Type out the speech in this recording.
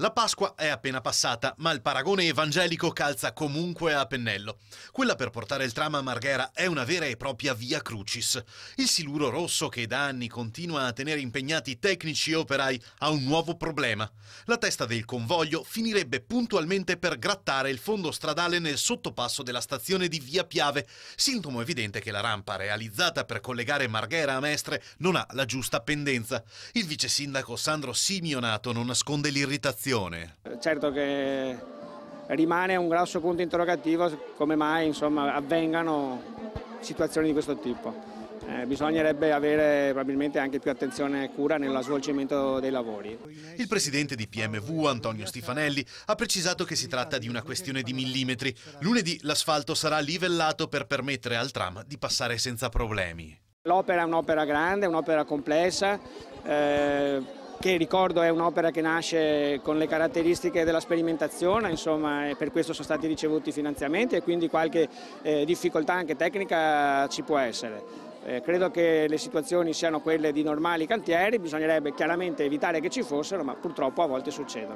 La Pasqua è appena passata, ma il paragone evangelico calza comunque a pennello. Quella per portare il trama a Marghera è una vera e propria via crucis. Il siluro rosso che da anni continua a tenere impegnati tecnici e operai ha un nuovo problema. La testa del convoglio finirebbe puntualmente per grattare il fondo stradale nel sottopasso della stazione di Via Piave, sintomo evidente che la rampa realizzata per collegare Marghera a Mestre non ha la giusta pendenza. Il vice sindaco Sandro Simionato non nasconde l'irritazione situazione. Eh, certo che rimane un grosso punto interrogativo come mai insomma, avvengano situazioni di questo tipo. Eh, bisognerebbe avere probabilmente anche più attenzione e cura nello svolgimento dei lavori. Il presidente di PMV, Antonio Stifanelli, ha precisato che si tratta di una questione di millimetri. Lunedì l'asfalto sarà livellato per permettere al tram di passare senza problemi. L'opera è un'opera grande, un'opera complessa, eh, che ricordo è un'opera che nasce con le caratteristiche della sperimentazione, insomma, e per questo sono stati ricevuti i finanziamenti e quindi qualche eh, difficoltà anche tecnica ci può essere. Eh, credo che le situazioni siano quelle di normali cantieri, bisognerebbe chiaramente evitare che ci fossero, ma purtroppo a volte succedono.